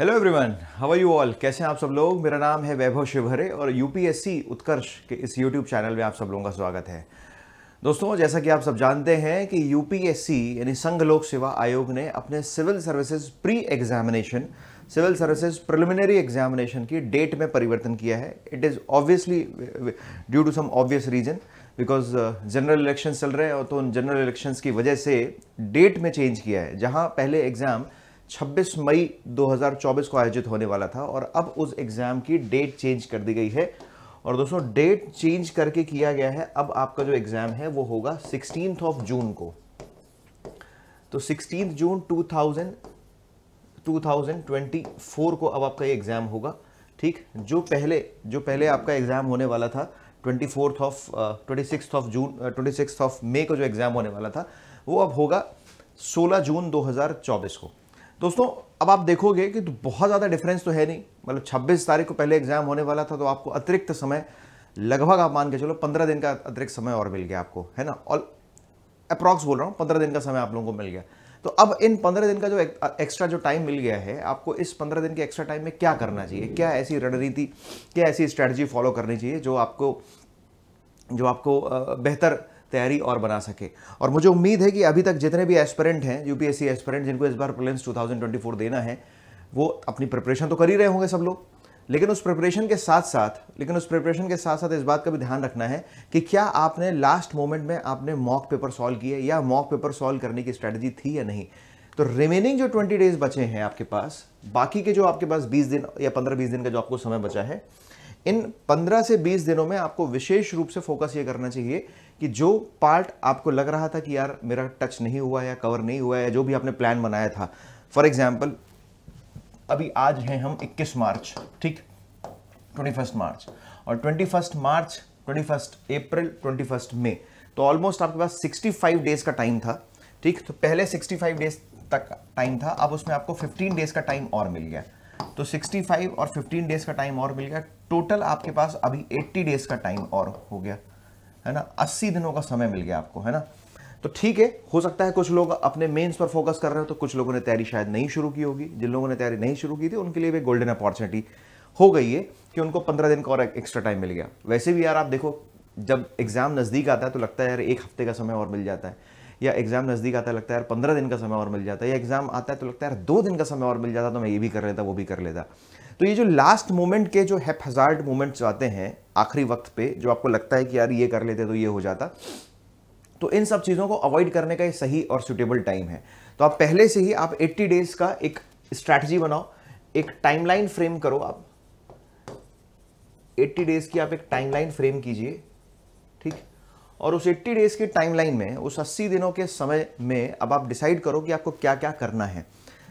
hello everyone how are you all कैसे हैं आप सब लोग मेरा नाम है वैभव शिवहरे और यूपीएससी उत्कर्ष के इस यूट्यूब चैनल में आप सब लोगों का स्वागत है दोस्तों जैसा कि आप सब जानते हैं कि यूपीएससी यानी संघ लोक सेवा आयोग ने अपने civil services pre examination civil services preliminary examination की डेट में परिवर्तन किया है it is obviously due to some obvious reason because general election चल रहे हैं और तो उन जनरल इलेक्शंस की वजह से डेट में चेंज किया है जहाँ पहले एग्ज़ाम 26 मई 2024 को आयोजित होने वाला था और अब उस एग्ज़ाम की डेट चेंज कर दी गई है और दोस्तों डेट चेंज करके किया गया है अब आपका जो एग्ज़ाम है वो होगा सिक्सटीन ऑफ जून को तो सिक्सटीन जून 2000 2024 को अब आपका ये एग्ज़ाम होगा ठीक जो पहले जो पहले आपका एग्ज़ाम होने वाला था twenty fourth of twenty six of June twenty six of May को जो एग्ज़ाम होने वाला था वो अब होगा 16 जून 2024 को दोस्तों अब आप देखोगे कि तो बहुत ज़्यादा डिफरेंस तो है नहीं मतलब 26 तारीख को पहले एग्जाम होने वाला था तो आपको अतिरिक्त समय लगभग आप मान के चलो 15 दिन का अतिरिक्त समय और मिल गया आपको है ना और अप्रॉक्स बोल रहा हूँ 15 दिन का समय आप लोगों को मिल गया तो अब इन 15 दिन का जो एक, एक्स्ट्रा जो टाइम मिल गया है आपको इस पंद्रह दिन के एक्स्ट्रा टाइम में क्या करना चाहिए क्या ऐसी रणनीति क्या ऐसी स्ट्रैटेजी फॉलो करनी चाहिए जो आपको जो आपको बेहतर तैयारी और बना सके और मुझे उम्मीद है कि अभी तक जितने भी एस्पेरेंट हैं यूपीएससी एस्परेंट जिनको इस बार प्रिलिम्स 2024 देना है वो अपनी प्रिपरेशन तो कर ही रहे होंगे सब लोग लेकिन उस प्रिपरेशन के साथ साथ लेकिन उस प्रिपरेशन के साथ साथ इस बात का भी ध्यान रखना है कि क्या आपने लास्ट मोमेंट में आपने मॉक पेपर सॉल्व किए या मॉक पेपर सॉल्व करने की स्ट्रैटेजी थी या नहीं तो रिमेनिंग जो 20 डेज बचे हैं आपके पास बाकी के जो आपके पास 20 दिन या 15-20 दिन का जो आपको समय बचा है इन 15 से 20 दिनों में आपको विशेष रूप से फोकस ये करना चाहिए कि जो पार्ट आपको लग रहा था कि यार मेरा टच नहीं हुआ या कवर नहीं हुआ है जो भी आपने प्लान बनाया था फॉर एग्जाम्पल अभी आज हैं हम 21 मार्च ठीक 21 मार्च और 21 मार्च 21 अप्रैल 21 मई तो ऑलमोस्ट आपके पास 65 डेज का टाइम था ठीक तो पहले 65 डेज तक टाइम था अब उसमें आपको 15 डेज का टाइम और मिल गया तो 65 और 15 डेज का टाइम और मिल गया टोटल आपके पास अभी 80 डेज का टाइम और हो गया है ना अस्सी दिनों का समय मिल गया आपको है ना तो ठीक है हो सकता है कुछ लोग अपने मेंस पर फोकस कर रहे हो तो कुछ लोगों ने तैयारी शायद नहीं शुरू की होगी जिन लोगों ने तैयारी नहीं शुरू की थी उनके लिए भी गोल्डन अपॉर्चुनिटी हो गई है कि उनको पंद्रह दिन का और एक्स्ट्रा टाइम मिल गया वैसे भी यार आप देखो जब एग्ज़ाम नज़दीक आता है तो लगता है यार एक हफ्ते का समय और मिल जाता है या एग्ज़ाम नज़दीक आता है लगता है यार पंद्रह दिन का समय और मिल जाता है या एग्ज़ाम आता है तो लगता है यार दो दिन का समय और मिल जाता तो मैं ये भी कर लेता वो भी कर लेता तो ये जो लास्ट मोमेंट के जो हैप हजार्ड मोमेंट्स आते हैं आखिरी वक्त पे जो आपको लगता है कि यार ये कर लेते तो ये हो जाता तो इन सब चीज़ों को अवॉइड करने का ये सही और सुटेबल टाइम है तो आप पहले से ही आप 80 डेज़ का एक स्ट्रैटेजी बनाओ एक टाइमलाइन फ्रेम करो आप 80 डेज़ की आप एक टाइमलाइन फ्रेम कीजिए ठीक और उस 80 डेज़ की टाइमलाइन में उस 80 दिनों के समय में अब आप डिसाइड करो कि आपको क्या क्या करना है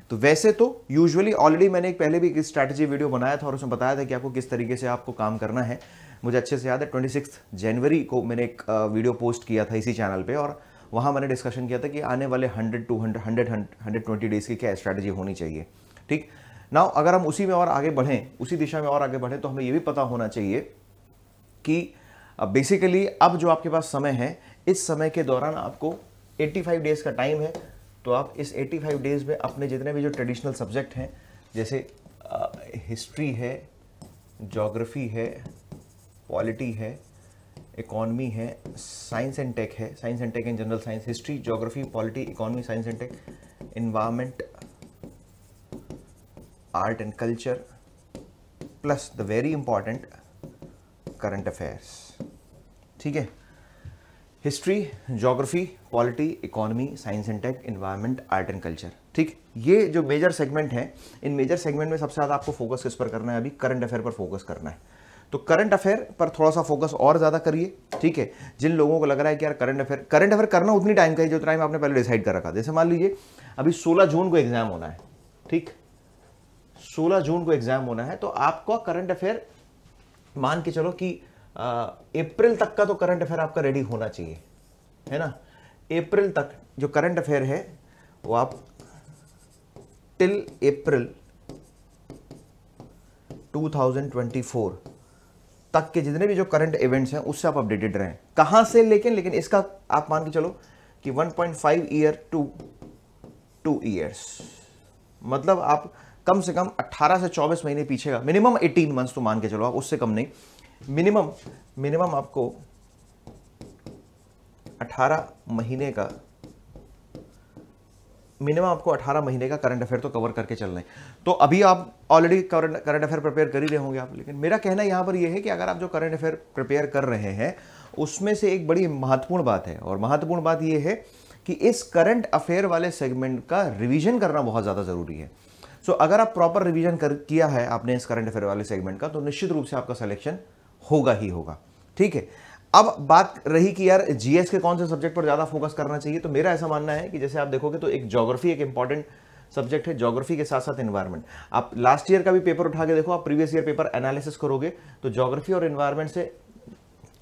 तो वैसे तो यूजुअली ऑलरेडी मैंने एक पहले भी एक स्ट्रैटेजी वीडियो बनाया था और उसमें बताया था कि आपको किस तरीके से आपको काम करना है मुझे अच्छे से याद है ट्वेंटी जनवरी को मैंने एक वीडियो पोस्ट किया था इसी चैनल पर और वहाँ मैंने डिस्कशन किया था कि आने वाले hundred to hundred hundred hundred days की क्या स्ट्रैटेजी होनी चाहिए ठीक ना अगर हम उसी में और आगे बढ़ें उसी दिशा में और आगे बढ़ें तो हमें यह भी पता होना चाहिए कि बेसिकली अब जो आपके पास समय है इस समय के दौरान आपको 85 डेज़ का टाइम है तो आप इस 85 डेज़ में अपने जितने भी जो ट्रेडिशनल सब्जेक्ट हैं जैसे हिस्ट्री है जोग्राफ़ी है पॉलिटी है इकॉनमी है साइंस एंड टेक है science and tech in general science history geography polity economy science and tech environment art and culture plus the very important current affairs ठीक है history geography polity economy science and tech environment art and culture ठीक ये जो major segment है इन major segment में सबसे ज़्यादा आपको फोकस किस पर करना है अभी करंट अफेयर पर फोकस करना है तो करंट अफेयर पर थोड़ा सा फोकस और ज़्यादा करिए ठीक है जिन लोगों को लग रहा है कि यार करंट अफेयर करंट अफेयर करना उतनी टाइम का ही जो टाइम आपने पहले डिसाइड कर रखा जैसे मान लीजिए अभी सोलह जून को एग्जाम होना है ठीक सोलह जून को एग्जाम होना है तो आपका करंट अफेयर मान के चलो कि अप्रैल तक का तो करंट अफेयर आपका रेडी होना चाहिए है ना अप्रैल तक जो करंट अफेयर है वो आप टिल अप्रैल 2024 तक के जितने भी जो करंट इवेंट्स हैं उससे आप अपडेटेड रहें कहां से लेकिन लेकिन इसका आप मान के चलो कि 1.5 ईयर टू टू ईयर्स मतलब आप कम से कम 18 से 24 महीने पीछे का मिनिमम 18 मंथ्स तो मान के चलो आप उससे कम नहीं मिनिमम मिनिमम आपको 18 महीने का मिनिमम आपको 18 महीने का करंट अफेयर तो कवर करके चल रहे हैं तो अभी आप already current current affair prepare कर ही रहे होंगे आप लेकिन मेरा कहना यहाँ पर यह है कि अगर आप जो करंट अफेयर प्रिपेयर कर रहे हैं उसमें से एक बड़ी महत्वपूर्ण बात है और महत्वपूर्ण बात यह है कि इस करंट अफेयर वाले सेगमेंट का रिविजन करना बहुत ज़्यादा ज़रूरी है सो अगर आप प्रॉपर रिविजन कर किया है आपने इस करंट अफेयर वाले सेगमेंट का तो निश्चित रूप से आपका सिलेक्शन होगा ही होगा ठीक है अब बात रही कि यार जीएस के कौन से सब्जेक्ट पर ज़्यादा फोकस करना चाहिए तो मेरा ऐसा मानना है कि जैसे आप देखोगे तो एक जोग्राफी एक इंपॉर्टेंट सब्जेक्ट है जोग्राफी के साथ साथ एनवायरमेंट आप लास्ट ईयर का भी पेपर उठा के देखो आप प्रीवियस ईयर पेपर एनालिसिस करोगे तो जोग्राफी और एनवायरमेंट से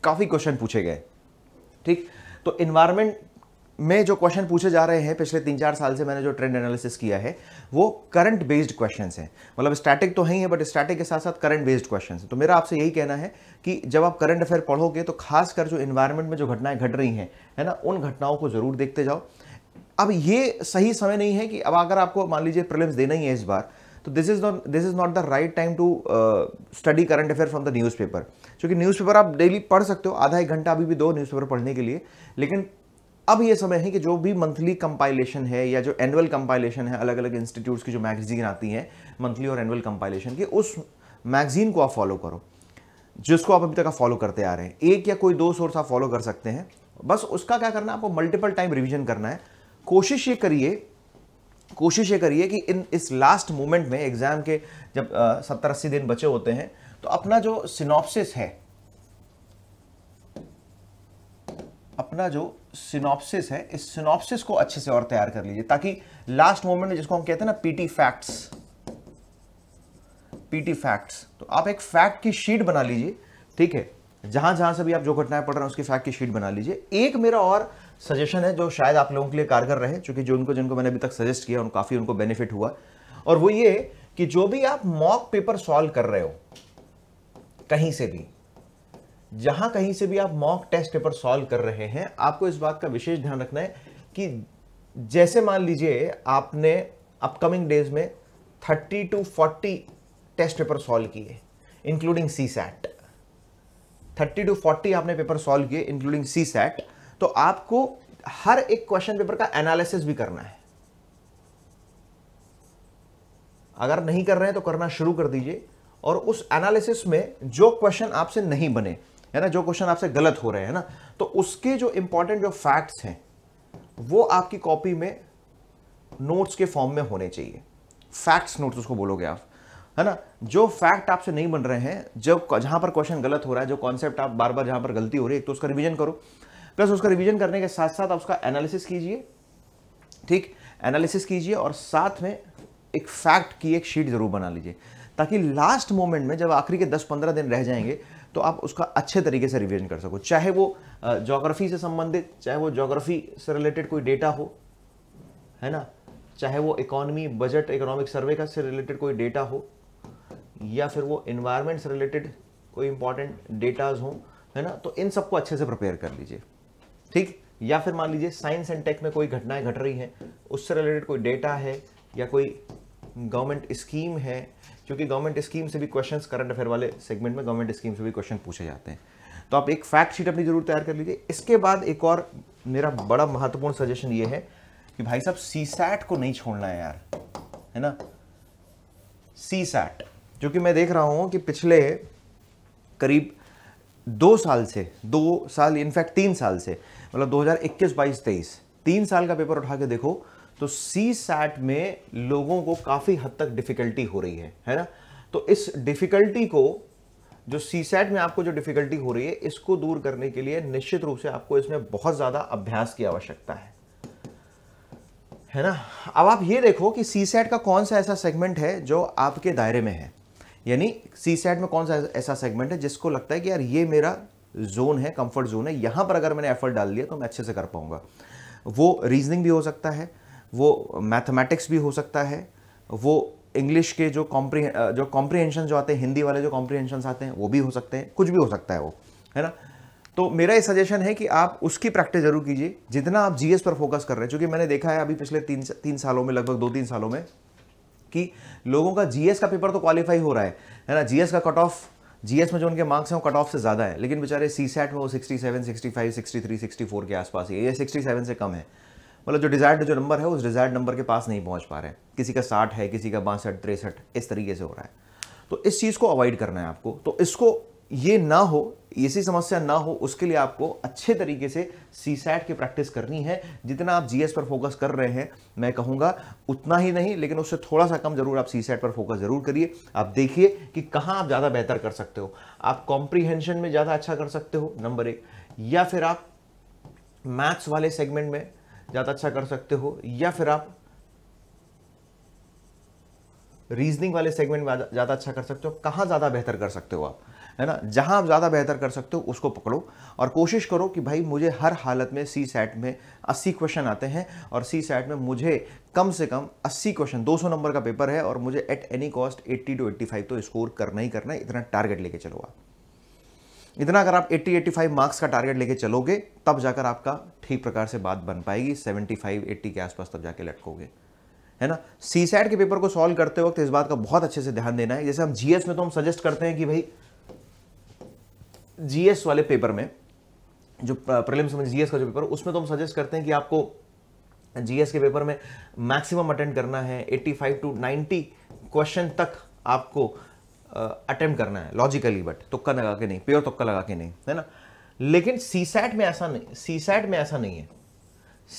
काफ़ी क्वेश्चन पूछे गए ठीक तो एनवायरमेंट में जो क्वेश्चन पूछे जा रहे हैं पिछले तीन चार साल से मैंने जो ट्रेंड एनालिसिस किया है वो करंट बेस्ड क्वेश्चन हैं मतलब स्टैटिक तो है ही है बट स्टैटिक के साथ साथ करंट बेस्ड क्वेश्चन तो मेरा आपसे यही कहना है कि जब आप करंट अफेयर पढ़ोगे तो खासकर जो इन्वायरमेंट में जो घटनाएं घट रही हैं है ना उन घटनाओं को ज़रूर देखते जाओ अब ये सही समय नहीं है कि अब अगर आपको मान लीजिए प्रिलिम्स देना ही है इस बार तो this is not this is not the right time to study current affair from the newspaper क्योंकि न्यूज़पेपर आप डेली पढ़ सकते हो आधा एक घंटा अभी भी दो न्यूज़पेपर पढ़ने के लिए लेकिन अब ये समय है कि जो भी मंथली कंपाइलेशन है या जो एनुअल कंपाइलेशन है अलग अलग इंस्टीट्यूट्स की जो मैगजीन आती हैं मंथली और एनुअल कंपाइलेशन की उस मैगजीन को आप फॉलो करो जिसको आप अभी तक आप फॉलो करते आ रहे हैं एक या कोई दो सोर्स आप फॉलो कर सकते हैं बस उसका क्या करना है आपको मल्टीपल टाइम रिविजन करना है कोशिश ये करिए कोशिश ये करिए कि इन इस लास्ट मोमेंट में एग्ज़ाम के जब सत्तर अस्सी दिन बचे होते हैं तो अपना जो सिनॉप्सिस है अपना जो सिनॉप्सिस है इस सिनॉप्सिस को अच्छे से और तैयार कर लीजिए ताकि लास्ट मोमेंट में जिसको हम कहते हैं ना पीटी फैक्ट्स पीटी फैक्ट्स तो आप एक फैक्ट की शीट बना लीजिए ठीक है जहां जहां से भी आप जो घटनाएं पढ़ रहे हैं उसकी फैक्ट की शीट बना लीजिए एक मेरा और सजेशन है जो शायद आप लोगों के लिए कारगर रहे चूंकि जो उनको जिनको मैंने अभी तक सजेस्ट किया उन काफ़ी उनको बेनिफिट हुआ और वो ये कि जो भी आप मॉक पेपर सॉल्व कर रहे हो कहीं से भी जहां कहीं से भी आप मॉक टेस्ट पेपर सॉल्व कर रहे हैं आपको इस बात का विशेष ध्यान रखना है कि जैसे मान लीजिए आपने अपकमिंग डेज में 30 टू 40 टेस्ट पेपर सॉल्व किए including C SAT thirty to forty आपने पेपर सॉल्व किए इंक्लूडिंग सी सैट तो आपको हर एक क्वेश्चन पेपर का एनालिसिस भी करना है अगर नहीं कर रहे हैं तो करना शुरू कर दीजिए और उस एनालिसिस में जो क्वेश्चन आपसे नहीं बने है ना जो क्वेश्चन आपसे गलत हो रहे हैं ना तो उसके जो इंपॉर्टेंट जो फैक्ट्स हैं वो आपकी कॉपी में नोट्स के फॉर्म में होने चाहिए फैक्ट्स नोट्स उसको बोलोगे आप है ना जो फैक्ट आपसे नहीं बन रहे हैं जब जहां पर क्वेश्चन गलत हो रहा है जो कॉन्सेप्ट आप बार बार जहां पर गलती हो रही है तो उसका रिविजन करो प्लस उसका रिविजन करने के साथ साथ आप उसका एनालिसिस कीजिए ठीक एनालिसिस कीजिए और साथ में एक फैक्ट की एक शीट जरूर बना लीजिए ताकि लास्ट मोमेंट में जब आखिरी के 10-15 दिन रह जाएंगे तो आप उसका अच्छे तरीके से रिविजन कर सको चाहे वो जोग्राफ़ी से संबंधित चाहे वो जोग्राफ़ी से रिलेटेड कोई डेटा हो है ना चाहे वो इकोनॉमी बजट इकोनॉमिक सर्वे का से रिलेटेड कोई डेटा हो या फिर वो इन्वायरमेंट से रिलेटेड कोई इंपॉर्टेंट डेटाज हो है ना तो इन सबको अच्छे से प्रिपेयर कर लीजिए ठीक या फिर मान लीजिए साइंस एंड टेक में कोई घटनाएं घट रही हैं उससे रिलेटेड कोई डेटा है या कोई गवर्नमेंट स्कीम है क्योंकि गवर्नमेंट स्कीम से भी क्वेश्चंस करंट अफेयर वाले सेगमेंट में गवर्नमेंट स्कीम से भी क्वेश्चन पूछे जाते हैं तो आप एक फैक्ट शीट अपनी जरूर तैयार कर लीजिए इसके बाद एक और मेरा बड़ा महत्वपूर्ण सजेशन ये है कि भाई साहब सी को नहीं छोड़ना है यार है ना सी जो कि मैं देख रहा हूँ कि पिछले करीब दो साल से दो साल इनफैक्ट तीन साल से मतलब 2021 22 23 तीन साल का पेपर उठा के देखो तो सी सैट में लोगों को काफ़ी हद तक डिफ़िकल्टी हो रही है है ना तो इस डिफ़िकल्टी को जो सी सैट में आपको जो डिफ़िकल्टी हो रही है इसको दूर करने के लिए निश्चित रूप से आपको इसमें बहुत ज़्यादा अभ्यास की आवश्यकता है है ना अब आप ये देखो कि सी सैट का कौन सा ऐसा सेगमेंट है जो आपके दायरे में है यानी सी सैट में कौन सा ऐसा सेगमेंट है जिसको लगता है कि यार ये मेरा जोन है कंफर्ट जोन है यहां पर अगर मैंने एफर्ट डाल दिया तो मैं अच्छे से कर पाऊंगा वो रीजनिंग भी हो सकता है वो मैथमेटिक्स भी हो सकता है वो इंग्लिश के जो कॉम्प्री जो कॉम्प्रीहेंशन जो आते हैं हिंदी वाले जो कॉम्प्रीहेंशन आते हैं वो भी हो सकते हैं कुछ भी हो सकता है वो है ना तो मेरा ये सजेशन है कि आप उसकी प्रैक्टिस जरूर कीजिए जितना आप जीएस पर फोकस कर रहे हैं क्योंकि मैंने देखा है अभी पिछले तीन तीन सालों में लगभग दो तीन सालों में कि लोगों का जीएस का पेपर तो क्वालिफाई हो रहा है है ना जीएस का कट ऑफ जीएस में जो उनके मार्क्स हैं वो कट ऑफ से ज़्यादा है लेकिन बेचारे सी सैट में वो sixty seven sixty five sixty three sixty four के आसपास ही या सिक्सटी सेवन से कम है मतलब जो डिज़ायर्ड जो नंबर है उस डिज़ायर्ड नंबर के पास नहीं पहुंच पा रहे हैं किसी का साठ है किसी का बासठ तिरसठ इस तरीके से हो रहा है तो इस चीज़ को अवॉइड करना है आपको तो इसको ये ना हो ऐसी समस्या ना हो उसके लिए आपको अच्छे तरीके से सी सैट की प्रैक्टिस करनी है जितना आप जीएस पर फोकस कर रहे हैं मैं कहूँगा उतना ही नहीं लेकिन उससे थोड़ा सा कम जरूर आप सी सैट पर फोकस जरूर करिए आप देखिए कि कहाँ आप ज़्यादा बेहतर कर सकते हो आप कॉम्प्रीहेंशन में ज़्यादा अच्छा कर सकते हो नंबर एक या फिर आप मैथ्स वाले सेगमेंट में ज़्यादा अच्छा कर सकते हो या फिर आप रीजनिंग वाले सेगमेंट में ज़्यादा अच्छा कर सकते हो कहां ज़्यादा बेहतर कर सकते हो आप है ना जहां आप ज़्यादा बेहतर कर सकते हो उसको पकड़ो और कोशिश करो कि भाई मुझे हर हालत में सी सेट में अस्सी क्वेश्चन आते हैं और सी सेट में मुझे कम से कम अस्सी क्वेश्चन 200 नंबर का पेपर है और मुझे एट एनी कॉस्ट 80 टू 85 तो स्कोर करना ही करना है इतना टारगेट लेके चलो आप इतना अगर आप 80-85 मार्क्स का टारगेट लेके चलोगे तब जाकर आपका ठीक प्रकार से बात बन पाएगी 75-80 के आसपास तब जाके लटकोगे है ना सी सैड के पेपर को सॉल्व करते वक्त इस बात का बहुत अच्छे से ध्यान देना है जैसे हम जीएस में तो हम सजेस्ट करते हैं कि भाई जीएस वाले पेपर में जो प्रीलिम्स में जीएस का जो पेपर उसमें तो हम सजेस्ट करते हैं कि आपको जीएस के पेपर में मैक्सिमम अटेंड करना है 85 टू 90 क्वेश्चन तक आपको अटेम्प्ट करना है लॉजिकली बट तुक्का लगा के नहीं प्योर तुक्का लगा के नहीं है ना लेकिन सी सैट में ऐसा नहीं सी सैट में ऐसा नहीं है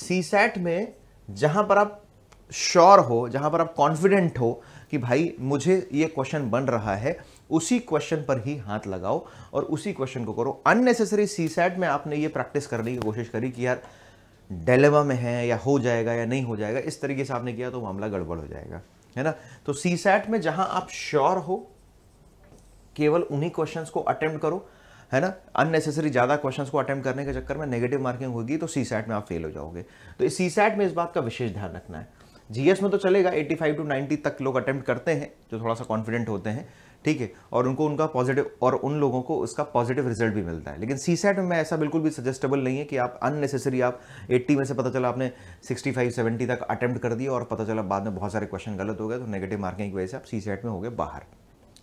सी सैट में जहां पर आप श्योर हो जहां पर आप कॉन्फिडेंट हो कि भाई मुझे ये क्वेश्चन बन रहा है उसी क्वेश्चन पर ही हाथ लगाओ और उसी क्वेश्चन को करो अननेसेसरी सी सैट में आपने ये प्रैक्टिस करने की कोशिश करी कि यार डेलेमा में है या हो जाएगा या नहीं हो जाएगा इस तरीके से आपने किया तो मामला गड़बड़ हो जाएगा है ना तो सी सैट में जहां आप श्योर हो केवल उन्हीं क्वेश्चन को अटैम्प्ट करो है ना अननेसेसरी ज़्यादा क्वेश्चन को अटैम्प्ट करने के चक्कर में नेगेटिव मार्किंग होगी तो सी सैट में आप फेल हो जाओगे तो इस सी में इस बात का विशेष ध्यान रखना है जीएस में तो चलेगा 85 टू नाइन्टी तक लोग अटैम्प्ट करते हैं जो थोड़ा सा कॉन्फिडेंट होते हैं ठीक है और उनको उनका पॉजिटिव और उन लोगों को उसका पॉजिटिव रिजल्ट भी मिलता है लेकिन सी सेट में ऐसा बिल्कुल भी सजेस्टेबल नहीं है कि आप अननेसेसरी आप 80 में से पता चला आपने 65 70 तक अटैम्प्ट कर दिया और पता चला बाद में बहुत सारे क्वेश्चन गलत हो गए तो नेगेटिव मार्किंग की वजह से आप सी सेट में हो गए बाहर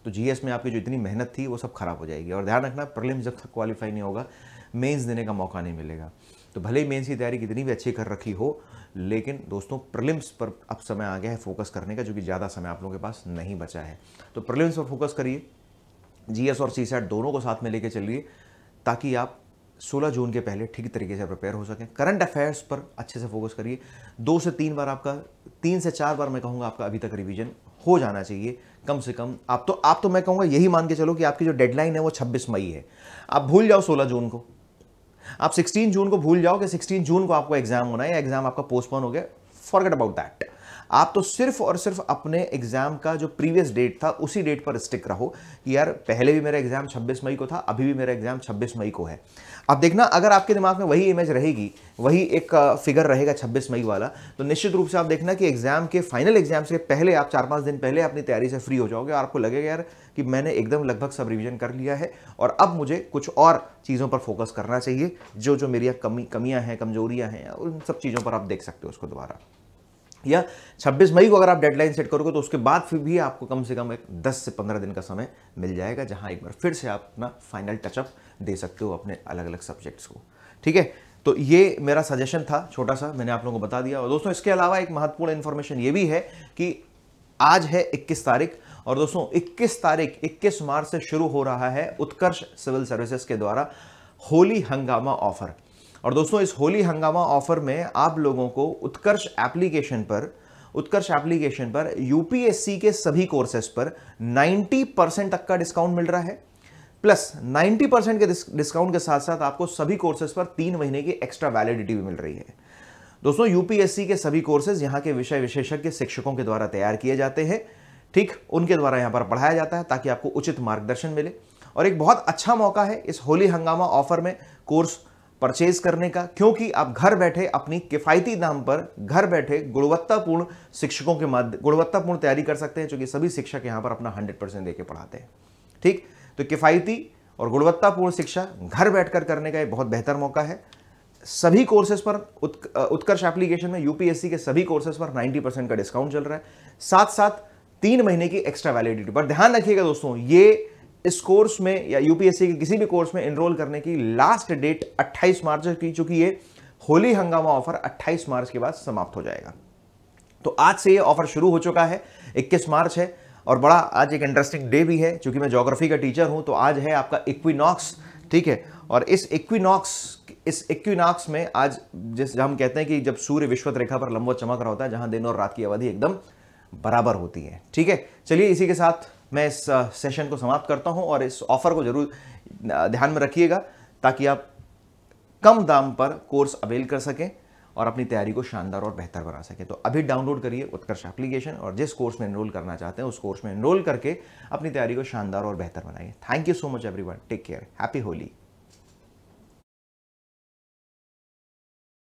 तो जीएस में आपकी जो इतनी मेहनत थी वो सब खराब हो जाएगी और ध्यान रखना प्रलिम्स जब तक क्वालिफाई नहीं होगा मेंस देने का मौका नहीं मिलेगा तो भले ही मेंस की तैयारी कितनी भी अच्छी कर रखी हो लेकिन दोस्तों प्रलिम्स पर अब समय आ गया है फोकस करने का जो कि ज़्यादा समय आप लोगों के पास नहीं बचा है तो प्रलिम्स पर फोकस करिए जीएस और सी दोनों को साथ में लेके चलिए ताकि आप 16 जून के पहले ठीक तरीके से प्रिपेयर हो सकें करंट अफेयर्स पर अच्छे से फोकस करिए दो से तीन बार आपका तीन से चार बार मैं कहूँगा आपका अभी तक रिवीजन हो जाना चाहिए कम से कम आप तो आप तो मैं कहूँगा यही मान के चलो कि आपकी जो डेडलाइन है वो 26 मई है आप भूल जाओ 16 जून को आप 16 जून को भूल जाओ कि 16 जून को आपको एग्जाम होना है या एग्जाम आपका पोस्टपोन हो गया फॉरगेट अबाउट दैट आप तो सिर्फ और सिर्फ अपने एग्ज़ाम का जो प्रीवियस डेट था उसी डेट पर स्टिक रहो कि यार पहले भी मेरा एग्ज़ाम 26 मई को था अभी भी मेरा एग्ज़ाम 26 मई को है अब देखना अगर आपके दिमाग में वही इमेज रहेगी वही एक फिगर रहेगा 26 मई वाला तो निश्चित रूप से आप देखना कि एग्ज़ाम के फाइनल एग्ज़ाम से पहले आप चार पाँच दिन पहले अपनी तैयारी से फ्री हो जाओगे और आपको लगेगा यार कि मैंने एकदम लगभग सब रिविज़न कर लिया है और अब मुझे कुछ और चीज़ों पर फोकस करना चाहिए जो जो मेरी कमी कमियाँ हैं कमजोरियाँ हैं उन सब चीज़ों पर आप देख सकते हो उसको दोबारा या 26 मई को अगर आप डेडलाइन सेट करोगे तो उसके बाद फिर भी आपको कम से कम एक 10 से 15 दिन का समय मिल जाएगा जहां एक बार फिर से आप अपना फाइनल टचअप दे सकते हो अपने अलग अलग सब्जेक्ट्स को ठीक है तो ये मेरा सजेशन था छोटा सा मैंने आप लोगों को बता दिया और दोस्तों इसके अलावा एक महत्वपूर्ण इन्फॉर्मेशन ये भी है कि आज है इक्कीस तारीख और दोस्तों इक्कीस तारीख इक्कीस मार्च से शुरू हो रहा है उत्कर्ष सिविल सर्विसेज के द्वारा होली हंगामा ऑफर और दोस्तों इस होली हंगामा ऑफर में आप लोगों को उत्कर्ष एप्लीकेशन पर उत्कर्ष एप्लीकेशन पर यूपीएससी के सभी कोर्सेज पर 90 परसेंट तक का डिस्काउंट मिल रहा है प्लस 90 परसेंट के डिस्काउंट के साथ साथ आपको सभी कोर्सेज पर तीन महीने की एक्स्ट्रा वैलिडिटी भी मिल रही है दोस्तों यूपीएससी के सभी कोर्सेज यहां के विषय विशेषज्ञ शिक्षकों के द्वारा तैयार किए जाते हैं ठीक उनके द्वारा यहां पर पढ़ाया जाता है ताकि आपको उचित मार्गदर्शन मिले और एक बहुत अच्छा मौका है इस होली हंगामा ऑफर में कोर्स परचेज करने का क्योंकि आप घर बैठे अपनी किफ़ायती दाम पर घर बैठे गुणवत्तापूर्ण शिक्षकों के माध्यम गुणवत्तापूर्ण तैयारी कर सकते हैं क्योंकि सभी शिक्षक यहां पर अपना हंड्रेड परसेंट देकर पढ़ाते हैं ठीक तो किफ़ायती और गुणवत्तापूर्ण शिक्षा घर बैठकर करने का एक बहुत बेहतर मौका है सभी कोर्सेज पर उत्कर्ष एप्लीकेशन में यूपीएससी के सभी कोर्सेज पर नाइन्टी परसेंट का डिस्काउंट चल रहा है साथ साथ तीन महीने की एक्स्ट्रा वैलिडिटी पर ध्यान रखिएगा दोस्तों ये इस कोर्स में या यूपीएससी के किसी भी कोर्स में इनरोल करने की लास्ट डेट 28 मार्च की चूंकि ये होली हंगामा ऑफर 28 मार्च के बाद समाप्त हो जाएगा तो आज से ये ऑफर शुरू हो चुका है 21 मार्च है और बड़ा आज एक इंटरेस्टिंग डे भी है क्योंकि मैं जोग्राफी का टीचर हूं तो आज है आपका इक्विनॉक्स ठीक है और इस इक्विनॉक्स इस इक्विनॉक्स में आज जिस हम कहते हैं कि जब सूर्य विश्वत रेखा पर लंबो चमक रहा होता है जहां दिन और रात की अवधि एकदम बराबर होती है ठीक है चलिए इसी के साथ मैं इस सेशन को समाप्त करता हूँ और इस ऑफ़र को ज़रूर ध्यान में रखिएगा ताकि आप कम दाम पर कोर्स अवेल कर सकें और अपनी तैयारी को शानदार और बेहतर बना सकें तो अभी डाउनलोड करिए उत्कर्ष एप्लीकेशन और जिस कोर्स में एनरोल करना चाहते हैं उस कोर्स में एनरोल करके अपनी तैयारी को शानदार और बेहतर बनाइए thank you so much everyone take care happy Holi